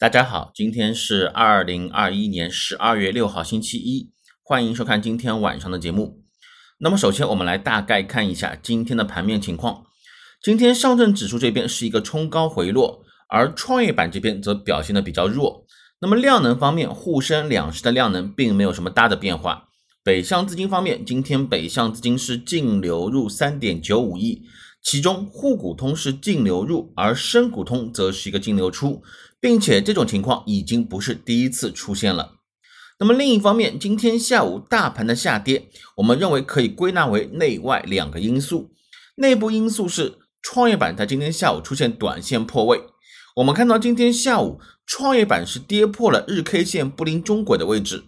大家好，今天是二零二一年十二月六号星期一，欢迎收看今天晚上的节目。那么首先我们来大概看一下今天的盘面情况。今天上证指数这边是一个冲高回落，而创业板这边则表现的比较弱。那么量能方面，沪深两市的量能并没有什么大的变化。北向资金方面，今天北向资金是净流入三点九五亿。其中沪股通是净流入，而深股通则是一个净流出，并且这种情况已经不是第一次出现了。那么另一方面，今天下午大盘的下跌，我们认为可以归纳为内外两个因素。内部因素是创业板在今天下午出现短线破位，我们看到今天下午创业板是跌破了日 K 线布林中轨的位置。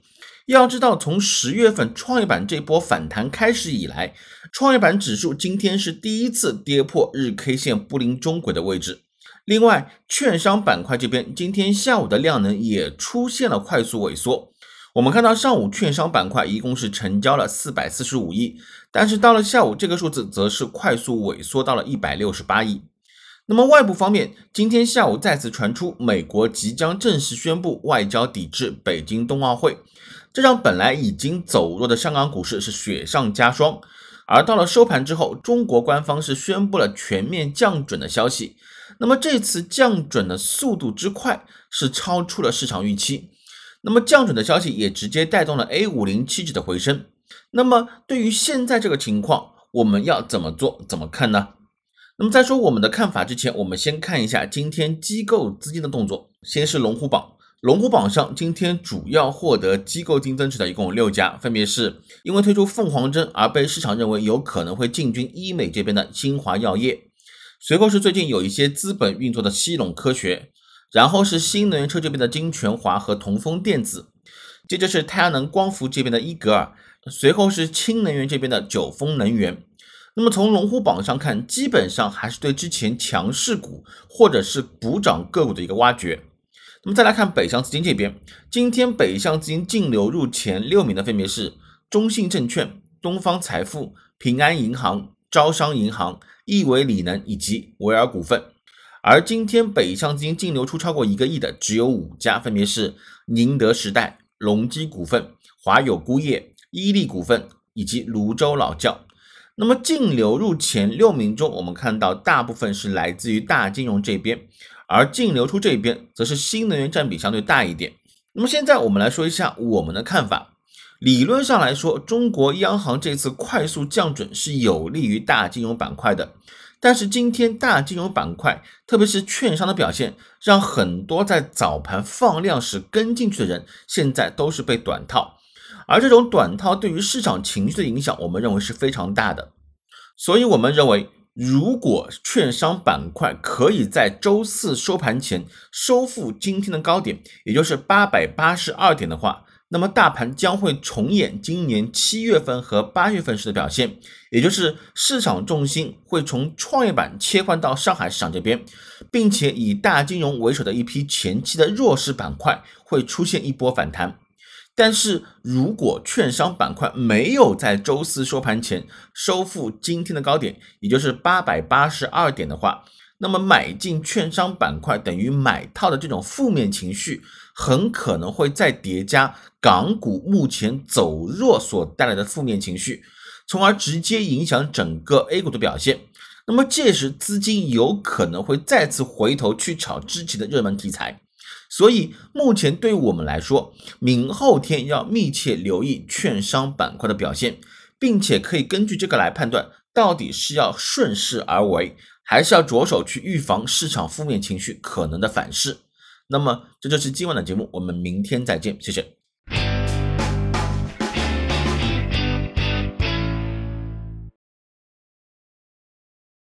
要知道，从十月份创业板这波反弹开始以来，创业板指数今天是第一次跌破日 K 线布林中轨的位置。另外，券商板块这边今天下午的量能也出现了快速萎缩。我们看到上午券商板块一共是成交了四百四十五亿，但是到了下午这个数字则是快速萎缩到了一百六十八亿。那么外部方面，今天下午再次传出美国即将正式宣布外交抵制北京冬奥会，这让本来已经走弱的香港股市是雪上加霜。而到了收盘之后，中国官方是宣布了全面降准的消息。那么这次降准的速度之快是超出了市场预期。那么降准的消息也直接带动了 A 五零七指的回升。那么对于现在这个情况，我们要怎么做？怎么看呢？那么在说我们的看法之前，我们先看一下今天机构资金的动作。先是龙虎榜，龙虎榜上今天主要获得机构金增持的一共有六家，分别是因为推出凤凰针而被市场认为有可能会进军医美这边的新华药业，随后是最近有一些资本运作的西陇科学，然后是新能源车这边的金泉华和同丰电子，接着是太阳能光伏这边的伊格尔，随后是氢能源这边的九丰能源。那么从龙虎榜上看，基本上还是对之前强势股或者是补涨个股的一个挖掘。那么再来看北向资金这边，今天北向资金净流入前六名的分别是中信证券、东方财富、平安银行、招商银行、易维锂能以及维尔股份。而今天北向资金净流出超过一个亿的只有五家，分别是宁德时代、隆基股份、华友钴业、伊利股份以及泸州老窖。那么净流入前六名中，我们看到大部分是来自于大金融这边，而净流出这边则是新能源占比相对大一点。那么现在我们来说一下我们的看法。理论上来说，中国央行这次快速降准是有利于大金融板块的，但是今天大金融板块，特别是券商的表现，让很多在早盘放量时跟进去的人，现在都是被短套。而这种短套对于市场情绪的影响，我们认为是非常大的。所以，我们认为，如果券商板块可以在周四收盘前收复今天的高点，也就是八百八十二点的话，那么大盘将会重演今年七月份和八月份时的表现，也就是市场重心会从创业板切换到上海市场这边，并且以大金融为首的一批前期的弱势板块会出现一波反弹。但是如果券商板块没有在周四收盘前收复今天的高点，也就是八百八十二点的话，那么买进券商板块等于买套的这种负面情绪，很可能会再叠加港股目前走弱所带来的负面情绪，从而直接影响整个 A 股的表现。那么届时资金有可能会再次回头去炒之前的热门题材。所以目前对我们来说，明后天要密切留意券商板块的表现，并且可以根据这个来判断，到底是要顺势而为，还是要着手去预防市场负面情绪可能的反噬。那么，这就是今晚的节目，我们明天再见，谢谢。